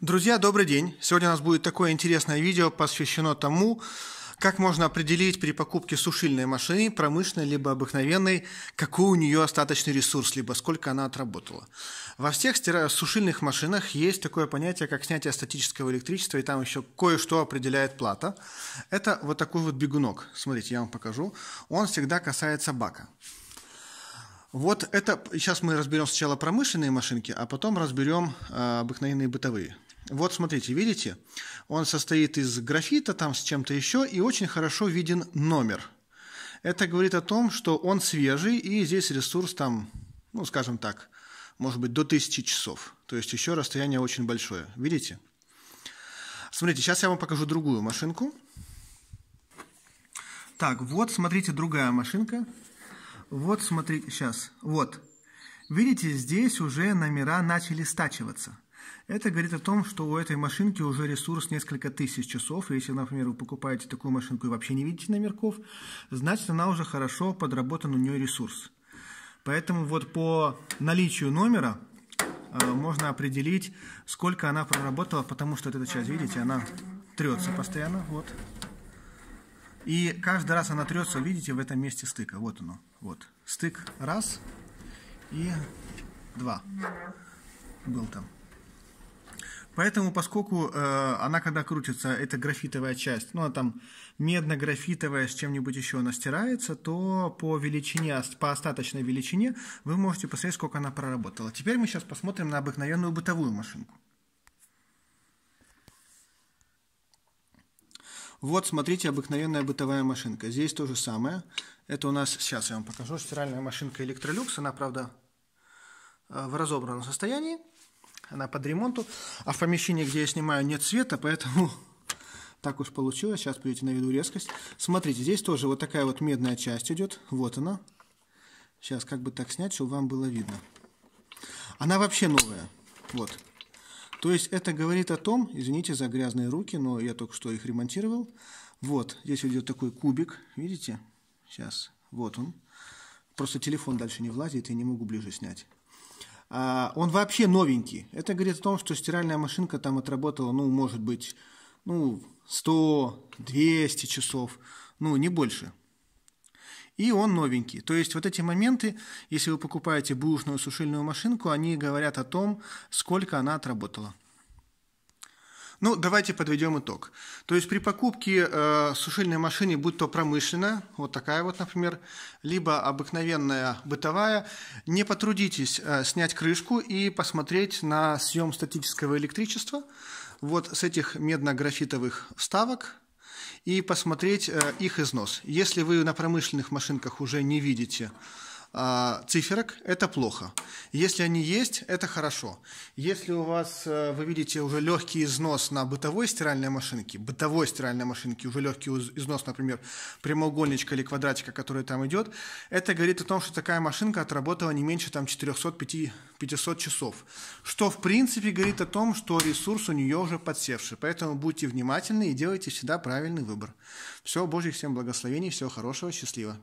Друзья, добрый день! Сегодня у нас будет такое интересное видео, посвящено тому, как можно определить при покупке сушильной машины, промышленной либо обыкновенной, какой у нее остаточный ресурс, либо сколько она отработала. Во всех сушильных машинах есть такое понятие, как снятие статического электричества, и там еще кое-что определяет плата. Это вот такой вот бегунок. Смотрите, я вам покажу. Он всегда касается бака. Вот это, сейчас мы разберем сначала промышленные машинки, а потом разберем э, обыкновенные бытовые. Вот смотрите, видите, он состоит из графита там с чем-то еще и очень хорошо виден номер. Это говорит о том, что он свежий и здесь ресурс там, ну скажем так, может быть до 1000 часов. То есть еще расстояние очень большое. Видите? Смотрите, сейчас я вам покажу другую машинку. Так, вот, смотрите, другая машинка. Вот, смотрите, сейчас, вот. Видите, здесь уже номера начали стачиваться. Это говорит о том, что у этой машинки уже ресурс несколько тысяч часов. И если, например, вы покупаете такую машинку и вообще не видите номерков, значит, она уже хорошо подработан у нее ресурс. Поэтому вот по наличию номера э, можно определить, сколько она проработала, потому что вот эта часть, видите, она трется постоянно, вот. И каждый раз она трется, видите, в этом месте стыка, вот оно, вот. Стык раз и два был там. Поэтому, поскольку э, она, когда крутится, это графитовая часть, ну, она там медно-графитовая с чем-нибудь еще она стирается, то по величине, по остаточной величине вы можете посмотреть, сколько она проработала. Теперь мы сейчас посмотрим на обыкновенную бытовую машинку. Вот, смотрите, обыкновенная бытовая машинка. Здесь то же самое. Это у нас, сейчас я вам покажу, стиральная машинка Electrolux. Она, правда, э, в разобранном состоянии она под ремонту. А в помещении, где я снимаю, нет света, поэтому так уж получилось. Сейчас придете на виду резкость. Смотрите, здесь тоже вот такая вот медная часть идет. Вот она. Сейчас как бы так снять, чтобы вам было видно. Она вообще новая. Вот. То есть это говорит о том, извините за грязные руки, но я только что их ремонтировал. Вот, здесь идет такой кубик, видите? Сейчас, вот он. Просто телефон дальше не влазит, и не могу ближе снять а, он вообще новенький. Это говорит о том, что стиральная машинка там отработала, ну, может быть, ну, 100-200 часов, ну, не больше. И он новенький. То есть вот эти моменты, если вы покупаете бушную сушильную машинку, они говорят о том, сколько она отработала. Ну, давайте подведем итог. То есть при покупке э, сушильной машины, будь то промышленная, вот такая вот, например, либо обыкновенная бытовая, не потрудитесь э, снять крышку и посмотреть на съем статического электричества вот с этих медно-графитовых вставок и посмотреть э, их износ. Если вы на промышленных машинках уже не видите а, циферок, это плохо. Если они есть, это хорошо. Если у вас, э, вы видите, уже легкий износ на бытовой стиральной машинке, бытовой стиральной машинке, уже легкий износ, например, прямоугольничка или квадратика, который там идет, это говорит о том, что такая машинка отработала не меньше там 400-500 часов. Что, в принципе, говорит о том, что ресурс у нее уже подсевший. Поэтому будьте внимательны и делайте всегда правильный выбор. Все, Божьих всем благословений, всего хорошего, счастливо.